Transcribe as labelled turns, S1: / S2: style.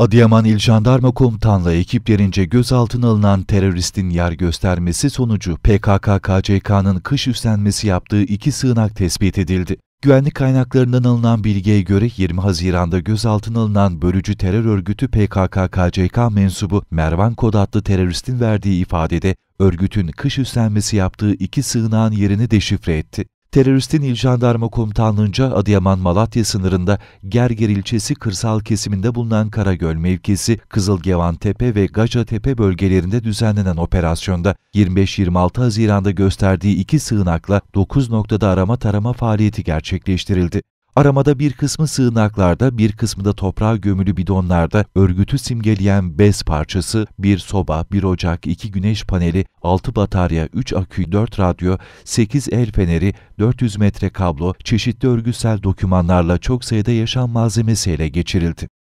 S1: Adıyaman İl Jandarma Komutanlığı ekiplerince gözaltına alınan teröristin yer göstermesi sonucu PKK-KCK'nın kış üstlenmesi yaptığı iki sığınak tespit edildi. Güvenlik kaynaklarından alınan bilgiye göre 20 Haziran'da gözaltına alınan bölücü terör örgütü PKK-KCK mensubu Mervan Kod adlı teröristin verdiği ifadede örgütün kış üstlenmesi yaptığı iki sığınağın yerini deşifre etti. Teröristin İl Jandarma Komutanlığı'nca Adıyaman-Malatya sınırında Gerger ilçesi kırsal kesiminde bulunan Karagöl mevkisi, Kızılgevan Tepe ve Gaca Tepe bölgelerinde düzenlenen operasyonda 25-26 Haziran'da gösterdiği iki sığınakla 9 noktada arama tarama faaliyeti gerçekleştirildi. Aramada bir kısmı sığınaklarda, bir kısmı da toprağa gömülü bidonlarda örgütü simgeleyen bez parçası, bir soba, bir ocak, iki güneş paneli, altı batarya, üç akü, dört radyo, sekiz el feneri, 400 metre kablo, çeşitli örgütsel dokümanlarla çok sayıda yaşam malzemesi
S2: ele geçirildi.